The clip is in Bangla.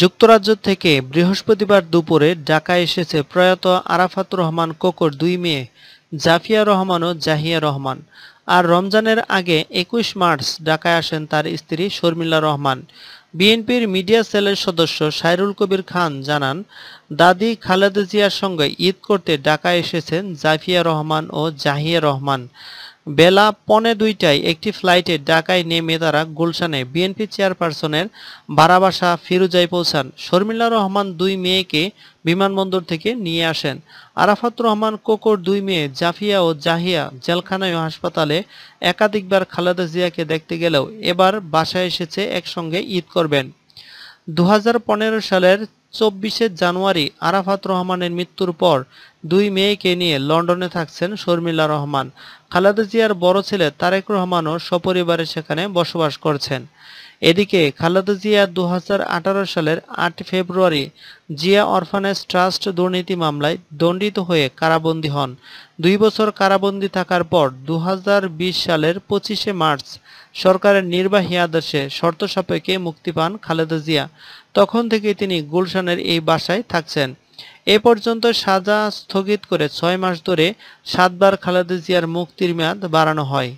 যুক্তরাজ্য থেকে বৃহস্পতিবার দুপুরে ঢাকা এসেছে প্রয়াত আরাফাত রহমান কোকর দুই মেয়ে জাফিয়া রহমান ও জাহিয়া রহমান আর রমজানের আগে একুশ মার্চ ঢাকায় আসেন তার স্ত্রী শর্মিলা রহমান বিএনপির মিডিয়া সেলের সদস্য সাইরুল কবির খান জানান দাদি খালেদা জিয়ার সঙ্গে ঈদ করতে ঢাকায় এসেছেন জাফিয়া রহমান ও জাহিয়া রহমান বেলা পনে দুইটায় একটি ফ্লাইটে ঢাকায় নেমে তারা গুলশানে বিএনপি চেয়ারপারসনের ভাড়াবাসা ফিরুজায় পৌঁছান শর্মিলা রহমান দুই মেয়েকে বিমানবন্দর থেকে নিয়ে আসেন আরাফাত রহমান কোকর দুই মেয়ে জাফিয়া ও জাহিয়া জেলখানায় হাসপাতালে একাধিকবার খালেদা জিয়াকে দেখতে গেলেও এবার বাসায় এসেছে একসঙ্গে ঈদ করবেন দু সালের চব্বিশে জানুয়ারি আরাফাত রহমানের মৃত্যুর পর দুই মেয়েকে নিয়ে লন্ডনে থাকছেন শর্মিলা রহমান খালেদা জিয়ার বড় ছেলে তারেক রহমানও সপরিবারে সেখানে বসবাস করছেন এদিকে খালেদা জিয়া দু সালের আট ফেব্রুয়ারি জিয়া অরফানেজ ট্রাস্ট দুর্নীতি মামলায় দণ্ডিত হয়ে কারাবন্দী হন দুই বছর কারাবন্দী থাকার পর দু সালের পঁচিশে মার্চ সরকারের নির্বাহী আদেশে শর্ত সাপেক্ষে মুক্তি পান খালেদা জিয়া তখন থেকে তিনি গুলশানের এই বাসায় থাকছেন এ পর্যন্ত সাজা স্থগিত করে ছয় মাস ধরে সাতবার খালেদা জিয়ার মুক্তির মেয়াদ বাড়ানো হয়